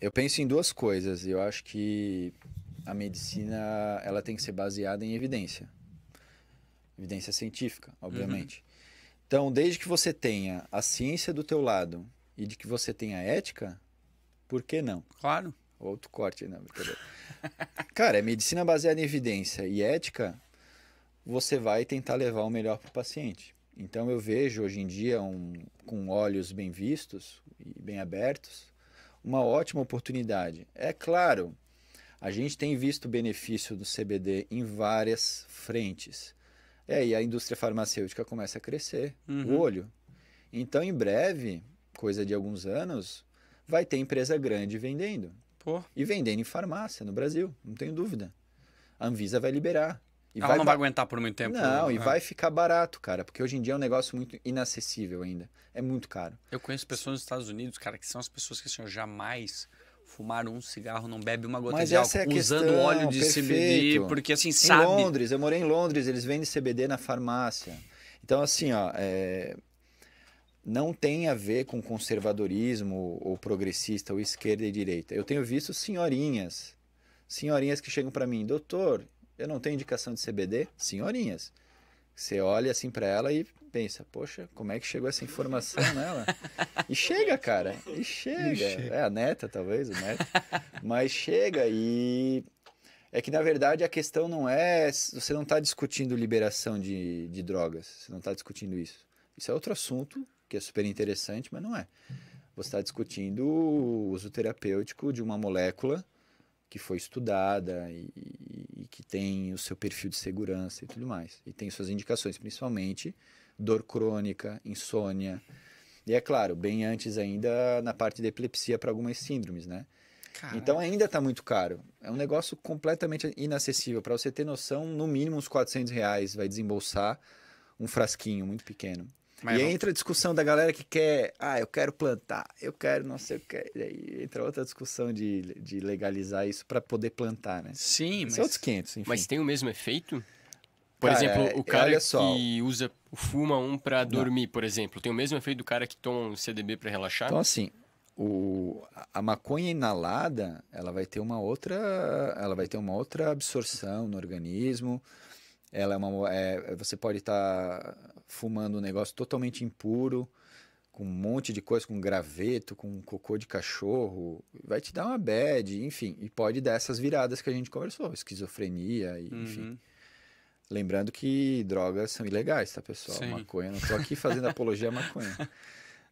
Eu penso em duas coisas. Eu acho que a medicina ela tem que ser baseada em evidência. Evidência científica, uhum. obviamente. Uhum. Então, desde que você tenha a ciência do teu lado e de que você tenha ética, por que não? Claro. Outro corte, não, né, brincadeira. Cara, é medicina baseada em evidência e ética, você vai tentar levar o melhor para o paciente. Então eu vejo hoje em dia um, com olhos bem vistos e bem abertos uma ótima oportunidade. É claro, a gente tem visto o benefício do CBD em várias frentes. É, e a indústria farmacêutica começa a crescer, uhum. o olho. Então, em breve, coisa de alguns anos, vai ter empresa grande vendendo. Pô. E vendendo em farmácia no Brasil, não tenho dúvida. A Anvisa vai liberar. E Ela vai, não vai aguentar por muito tempo. Não, né? e é. vai ficar barato, cara, porque hoje em dia é um negócio muito inacessível ainda. É muito caro. Eu conheço pessoas nos Estados Unidos, cara, que são as pessoas que assim, jamais fumaram um cigarro, não bebe uma gota Mas de é álcool, é usando questão, óleo de perfeito. CBD, porque assim, sabe... Em Londres, eu morei em Londres, eles vendem CBD na farmácia. Então, assim, ó, é... não tem a ver com conservadorismo ou progressista ou esquerda e direita. Eu tenho visto senhorinhas, senhorinhas que chegam para mim, doutor, eu não tenho indicação de CBD? Senhorinhas. Você olha assim para ela e pensa, poxa, como é que chegou essa informação nela? E chega, cara, e chega. É a neta, talvez, o neto. Mas chega e é que na verdade a questão não é, você não está discutindo liberação de, de drogas, você não está discutindo isso. Isso é outro assunto que é super interessante, mas não é. Você está discutindo o uso terapêutico de uma molécula que foi estudada e, tem o seu perfil de segurança e tudo mais. E tem suas indicações, principalmente dor crônica, insônia. E é claro, bem antes ainda na parte da epilepsia para algumas síndromes, né? Caraca. Então ainda está muito caro. É um negócio completamente inacessível. Para você ter noção, no mínimo uns 400 reais vai desembolsar um frasquinho muito pequeno. Mas e aí entra a discussão da galera que quer, ah, eu quero plantar, eu quero, não sei o que. E aí entra outra discussão de, de legalizar isso para poder plantar, né? Sim, mas. outros 500, enfim. Mas tem o mesmo efeito? Por cara, exemplo, o é, cara que usa, fuma um para dormir, não. por exemplo, tem o mesmo efeito do cara que toma um CDB para relaxar? Então, assim, o, a maconha inalada, ela vai ter uma outra, ela vai ter uma outra absorção no organismo. Ela é uma, é, você pode estar tá fumando um negócio totalmente impuro, com um monte de coisa, com graveto, com cocô de cachorro, vai te dar uma bad, enfim, e pode dar essas viradas que a gente conversou, esquizofrenia, e, uhum. enfim. Lembrando que drogas são ilegais, tá, pessoal? Sim. Maconha, não tô aqui fazendo apologia à maconha.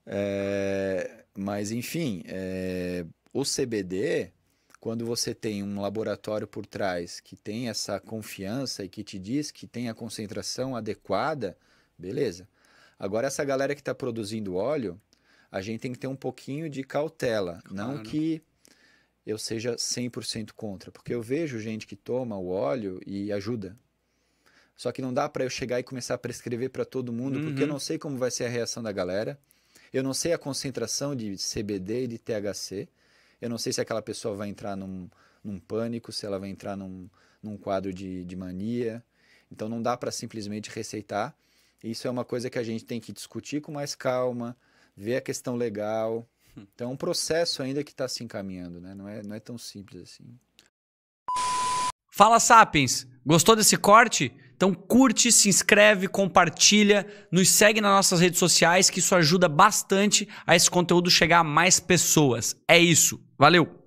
É, mas, enfim, é, o CBD, quando você tem um laboratório por trás que tem essa confiança e que te diz que tem a concentração adequada, Beleza. Agora, essa galera que está produzindo óleo, a gente tem que ter um pouquinho de cautela. Claro. Não que eu seja 100% contra, porque eu vejo gente que toma o óleo e ajuda. Só que não dá para eu chegar e começar a prescrever para todo mundo, uhum. porque eu uhum. não sei como vai ser a reação da galera. Eu não sei a concentração de CBD e de THC. Eu não sei se aquela pessoa vai entrar num, num pânico, se ela vai entrar num, num quadro de, de mania. Então não dá para simplesmente receitar isso é uma coisa que a gente tem que discutir com mais calma, ver a questão legal. Hum. Então é um processo ainda que está se encaminhando, né? Não é, não é tão simples assim. Fala Sapiens! Gostou desse corte? Então curte, se inscreve, compartilha, nos segue nas nossas redes sociais, que isso ajuda bastante a esse conteúdo chegar a mais pessoas. É isso. Valeu!